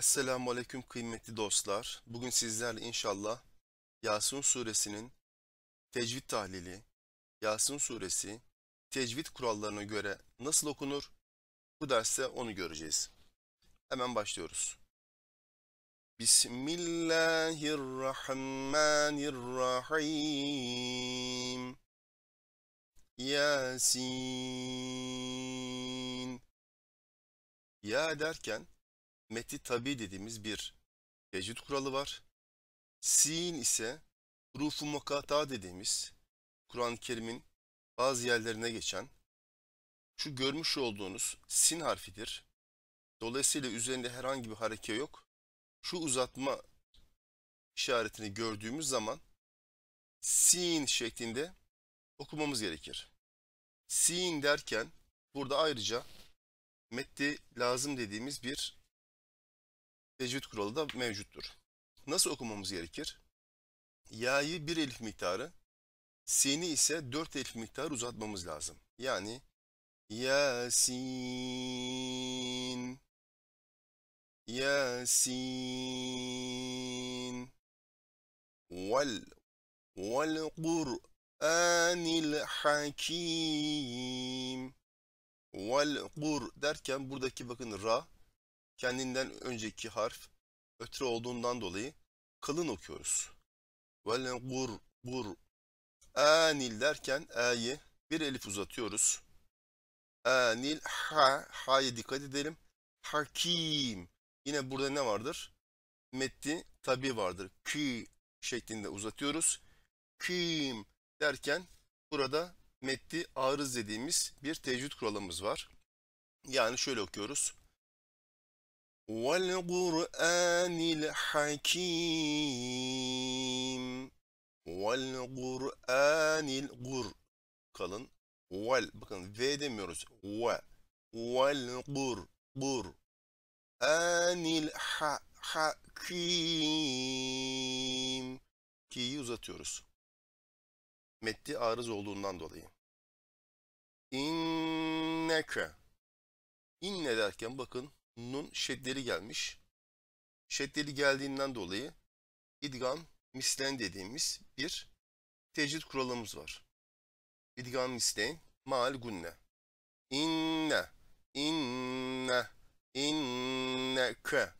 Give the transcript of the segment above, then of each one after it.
Esselamu Aleyküm kıymetli dostlar. Bugün sizlerle inşallah Yasin suresinin tecvid tahlili, Yasin suresi tecvid kurallarına göre nasıl okunur? Bu derste onu göreceğiz. Hemen başlıyoruz. Bismillahirrahmanirrahim. Yasin. Ya derken meti tabi dediğimiz bir tecvid kuralı var. Sin ise rufu makata dediğimiz Kur'an-ı Kerim'in bazı yerlerine geçen şu görmüş olduğunuz sin harfidir. Dolayısıyla üzerinde herhangi bir hareke yok. Şu uzatma işaretini gördüğümüz zaman sin şeklinde okumamız gerekir. Sin derken burada ayrıca metti lazım dediğimiz bir tecvid kuralı da mevcuttur. Nasıl okumamız gerekir? Ya'yı bir elif miktarı, sin'i ise dört elif miktarı uzatmamız lazım. Yani Yasin Yasin vel vel Kur'anil hakim vel kur derken buradaki bakın ra kendinden önceki harf ötre olduğundan dolayı kalın okuyoruz. Velen gur gur anil derken e'yi bir elif uzatıyoruz. Anil ha ha'ya dikkat edelim. Hakim. Yine burada ne vardır? Metti tabi vardır. Ki şeklinde uzatıyoruz. Kim derken burada metti arız dediğimiz bir tecvid kuralımız var. Yani şöyle okuyoruz. والقرآن الحكيم والقرآن القر kalın vel bakın v demiyoruz ve vel gur gur anil ha hakim ki'yi uzatıyoruz metni arız olduğundan dolayı inneke inne derken bakın nun şeddeli gelmiş. Şeddeli geldiğinden dolayı idgam mislen dediğimiz bir tecvid kuralımız var. İdgam mislen mal gunne. İnne, inne, inneke,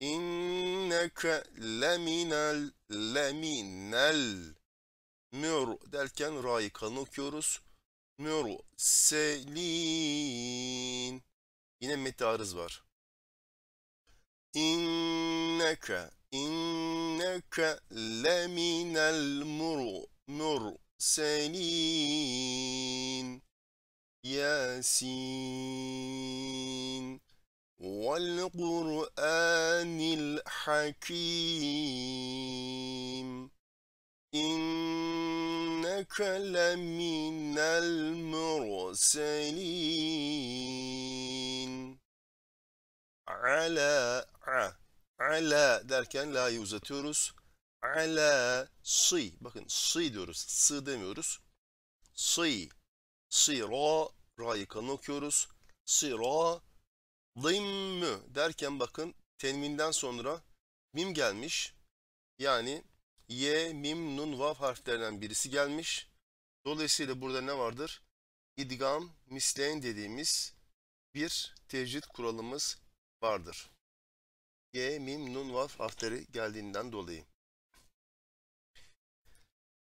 inneke leminel, leminel. Mür derken ra'yı kalın okuyoruz. Mür selim Yine metti arız var. İnneke, inneke leminel mur, Selin Yasin. Hakim İnneke Leminel Mur Selin ala a ala derken la'yı uzatıyoruz. Ala si. Bakın si diyoruz. Sı demiyoruz. Si. Sira. Ra'yı kalın okuyoruz. Sira. Dımmı derken bakın tenvinden sonra mim gelmiş. Yani y, mim, nun, vav harflerinden birisi gelmiş. Dolayısıyla burada ne vardır? İdgam, misleyn dediğimiz bir tecrit kuralımız vardır. G, mim, nun, vaf harfleri geldiğinden dolayı.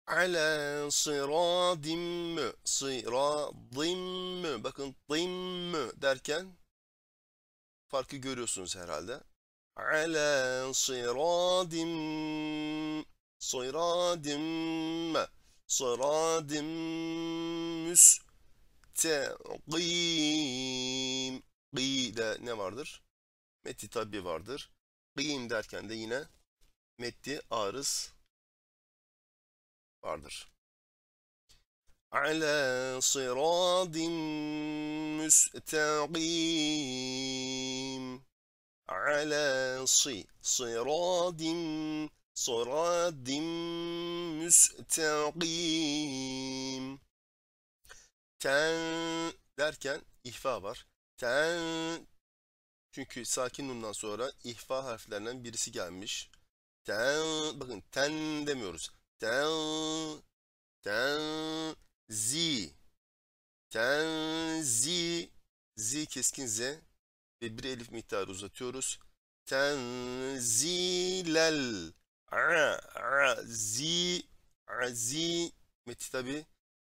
Ala sıradim mü, sıradim mü. Bakın dim mü derken farkı görüyorsunuz herhalde. Ala sıradim, sıradim mü, sıradim müs. Teqim. Gı'de ne vardır? Metti tabi vardır. Kıyım derken de yine metti arız vardır. Ala sıradin müstakim. Ala si sıradin sıradin müstakim. Ten derken ihfa var. Ten çünkü sakin nundan sonra ihfa harflerinden birisi gelmiş. Ten, bakın ten demiyoruz. Ten, ten, zi. Ten, zi. Zi keskin z. Ve bir elif miktarı uzatıyoruz. Ten, Tenzilel. a, a, zi, a, zi. Meti tabi.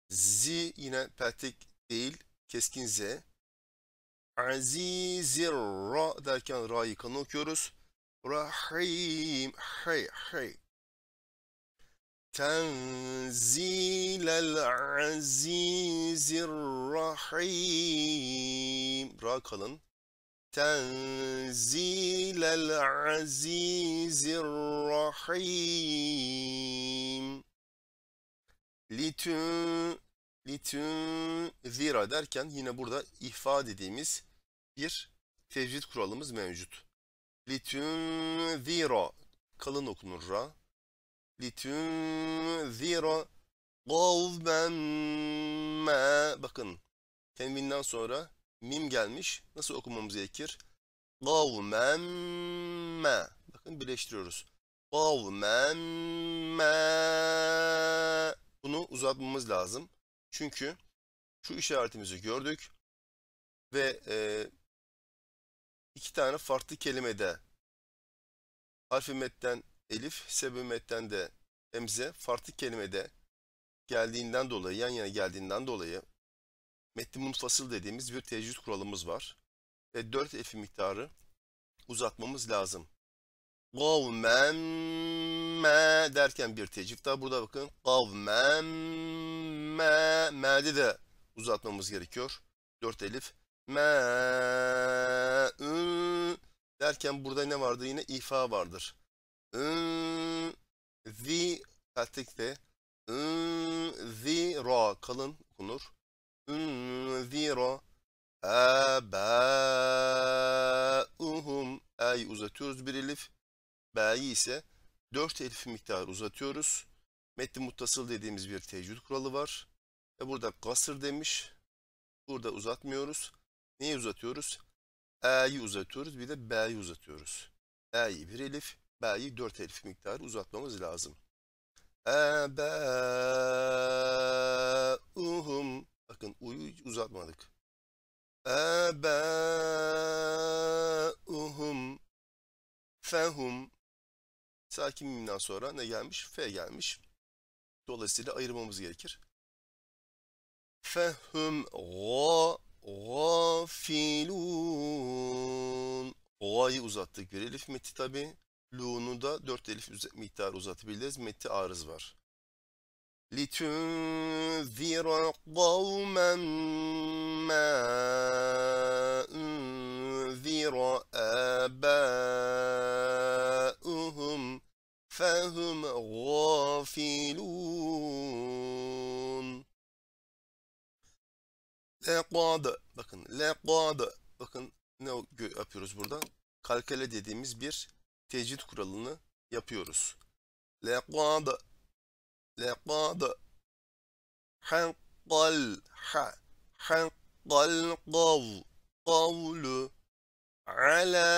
Zi yine peltek değil. Keskin z. Azizir ra derken ra'yı kanı okuyoruz. Rahim hay hay. Tenzilel azizir rahim. Ra kalın. Tenzilel azizir rahim. Litün litünzira derken yine burada ihfa dediğimiz bir tecvid kuralımız mevcut. Litünzira kalın okunur ra. Litünzira kavmen ma bakın tenvinden sonra mim gelmiş. Nasıl okumamız gerekir? Kavmen ma. Bakın birleştiriyoruz. Kavmen ma. Bunu uzatmamız lazım. Çünkü şu işaretimizi gördük ve e, iki tane farklı kelimede harfi metten elif, sebebi metten de emze farklı kelimede geldiğinden dolayı, yan yana geldiğinden dolayı metni munfasıl dediğimiz bir tecrüt kuralımız var. Ve dört elfi miktarı uzatmamız lazım. Kavmen derken bir tecrüt daha burada bakın. Kavmen me, me'de de uzatmamız gerekiyor. Dört elif. Me, ün derken burada ne vardır? Yine ifa vardır. Ün, zi kalplikte. Ün, zi, ra kalın okunur. Ün, zi, ra. E, uhum E'yi uzatıyoruz bir elif. B'yi ise dört elif miktarı uzatıyoruz metni muttasıl dediğimiz bir tecrüd kuralı var. Ve burada kasır demiş. Burada uzatmıyoruz. Neyi uzatıyoruz? E'yi uzatıyoruz. Bir de B'yi uzatıyoruz. E'yi bir elif, B'yi dört elif miktarı uzatmamız lazım. E, B Ebâuhum. Bakın uyu uzatmadık. E, B Ebâuhum. Fehum. Sakin mimden sonra ne gelmiş? F gelmiş. Dolayısıyla ayırmamız gerekir. Fehum gafilun. O'ayı uzattık bir elif metti tabi. Lu'nu da dört elif miktarı uzatabiliriz. Metti arız var. لِتُنْذِرَ قَوْمًا مَا أُنْذِرَ آبَاءً فهم غافلون لقad bakın laqad bakın ne yapıyoruz burada? Kalkele dediğimiz bir tecvid kuralını yapıyoruz. Laqad laqad hanqal ha hanqal qav kavlu ala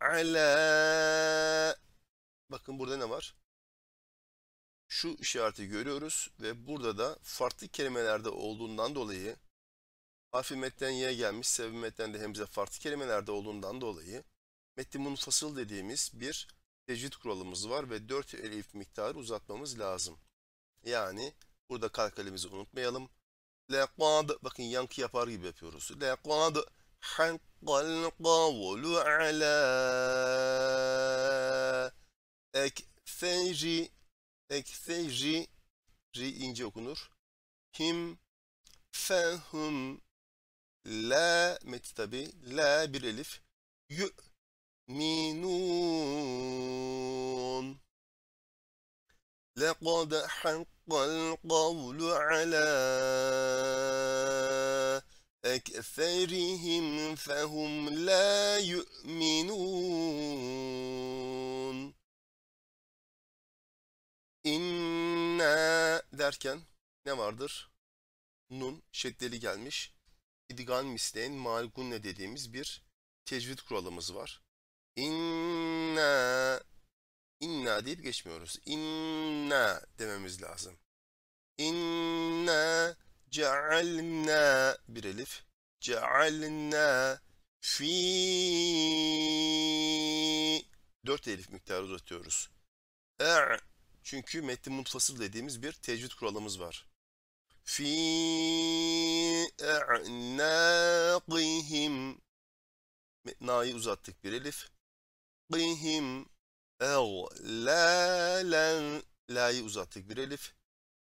ala Bakın burada ne var? Şu işareti görüyoruz ve burada da farklı kelimelerde olduğundan dolayı harfi metten y'ye gelmiş, sebebi metten de hemze farklı kelimelerde olduğundan dolayı metni munfasıl dediğimiz bir tecvid kuralımız var ve 4 elif miktarı uzatmamız lazım. Yani burada kalkalimizi unutmayalım. Lekad, bakın yankı yapar gibi yapıyoruz. Lekad, hankal kavlu ala Ekseji ekseji ri ince okunur. Him fehum la met tabi la bir elif yü minun لقد حق القول على أكثرهم فهم لا يؤمنون İnne derken ne vardır? Nun şeddeli gelmiş. İdgan misleyen malgunne dediğimiz bir tecvid kuralımız var. İnne inna deyip geçmiyoruz. İnna dememiz lazım. İnna cealna bir elif. Cealna fi dört elif miktarı uzatıyoruz. E çünkü metni mutfasıl dediğimiz bir tecvid kuralımız var. Fi e'naqihim Na'yı uzattık bir elif. Qihim eğlalen La'yı uzattık bir elif.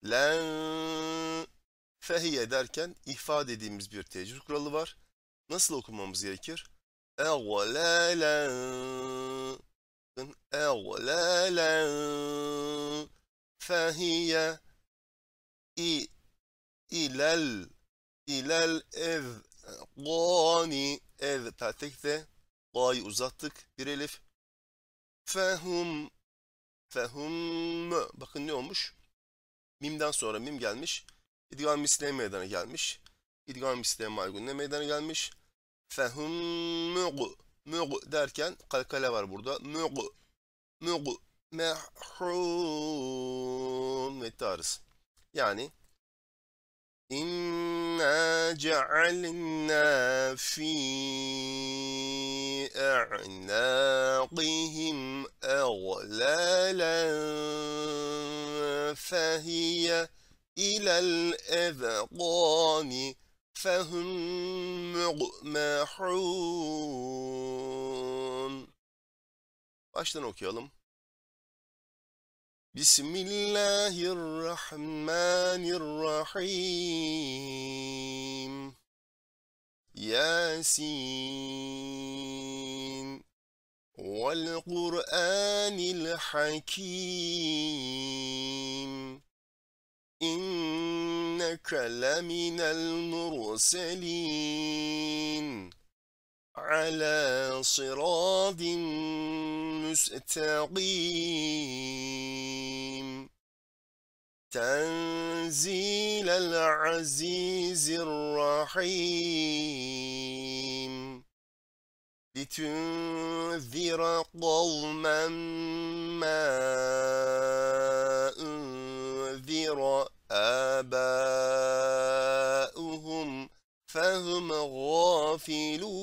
Len fehiye derken ihfa dediğimiz bir tecrüb kuralı var. Nasıl okumamız gerekir? Eğlalen اغلالا فهي الى ال الى الاذقان اذ pertekte ga'yı uzattık bir elif fehum fehum bakın ne olmuş mimden sonra mim gelmiş idgam misle meydana gelmiş idgam misle ne meydana gelmiş fehum Muğ derken kalkale var burada. Muğ. Muğ. Mehrum. Ettarız. Yani İnna cealna fi a'naqihim aghlalan fahiyye ilal ezgani fehum mu'mahun baştan okuyalım. Bismillahirrahmanirrahim. Yasin. والقرآن الحكيم إنك لمن المرسلين على صراط مستقيم تنزيل العزيز الرحيم لتنذر قوما ما انذر آباؤهم فهم غافلون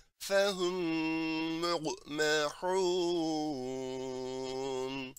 فهم مغمحون